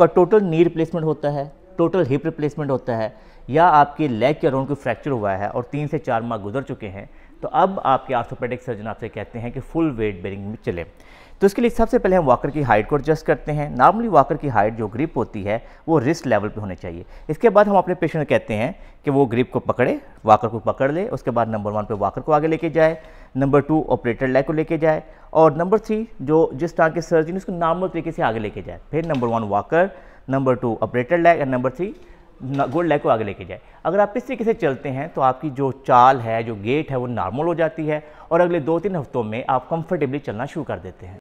आपका total knee replacement होता है टोटल हिप रिप्लेसमेंट होता है या आपके लेग के अराउंड कोई फ्रैक्चर हुआ है और तीन से चार माह गुजर चुके हैं तो अब आपके आर्थोपेडिक सर्जन आपसे कहते हैं कि फुल वेट बेरिंग में चले तो इसके लिए सबसे पहले हम वॉकर की हाइट को एडजस्ट करते हैं नॉर्मली वॉकर की हाइट जो ग्रिप होती है वो रिस्ट लेवल पे होनी चाहिए इसके बाद हम अपने पेशेंट कहते हैं कि वो ग्रिप को पकड़े वॉकर को पकड़ ले उसके बाद नंबर वन पे वॉकर को आगे लेके जाए नंबर टू ऑपरेटर लैग को लेके जाए और नंबर थ्री जो जिस तरह के सर्जन उसको नॉर्मल तरीके से आगे लेके जाए फिर number one walker number two operator leg and number three gold leg को आगे लेके जाए अगर आप इस तरीके से चलते हैं तो आपकी जो चाल है जो गेट है वो नॉर्मल हो जाती है और अगले दो तीन हफ्तों में आप कंफर्टेबली चलना शुरू कर देते हैं